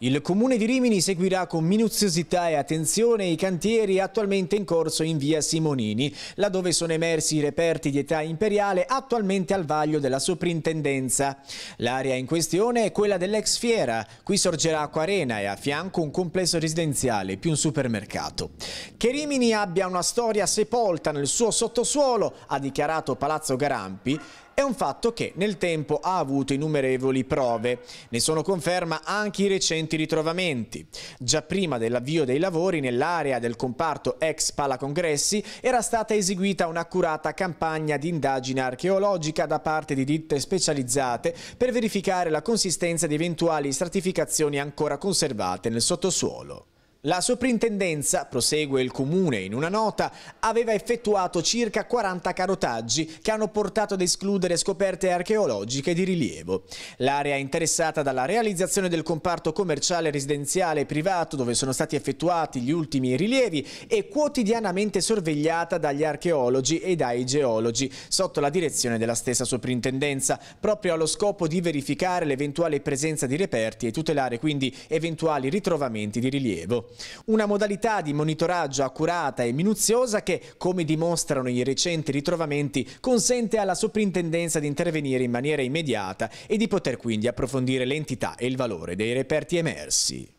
Il comune di Rimini seguirà con minuziosità e attenzione i cantieri attualmente in corso in via Simonini, laddove sono emersi i reperti di età imperiale attualmente al vaglio della soprintendenza. L'area in questione è quella dell'ex fiera, qui sorgerà acqua arena e a fianco un complesso residenziale più un supermercato. Che Rimini abbia una storia sepolta nel suo sottosuolo, ha dichiarato Palazzo Garampi, è un fatto che nel tempo ha avuto innumerevoli prove. Ne sono conferma anche i recenti ritrovamenti. Già prima dell'avvio dei lavori nell'area del comparto ex Palacongressi era stata eseguita un'accurata campagna di indagine archeologica da parte di ditte specializzate per verificare la consistenza di eventuali stratificazioni ancora conservate nel sottosuolo. La soprintendenza, prosegue il comune in una nota, aveva effettuato circa 40 carotaggi che hanno portato ad escludere scoperte archeologiche di rilievo. L'area interessata dalla realizzazione del comparto commerciale residenziale e privato dove sono stati effettuati gli ultimi rilievi è quotidianamente sorvegliata dagli archeologi e dai geologi sotto la direzione della stessa soprintendenza, proprio allo scopo di verificare l'eventuale presenza di reperti e tutelare quindi eventuali ritrovamenti di rilievo. Una modalità di monitoraggio accurata e minuziosa che, come dimostrano i recenti ritrovamenti, consente alla soprintendenza di intervenire in maniera immediata e di poter quindi approfondire l'entità e il valore dei reperti emersi.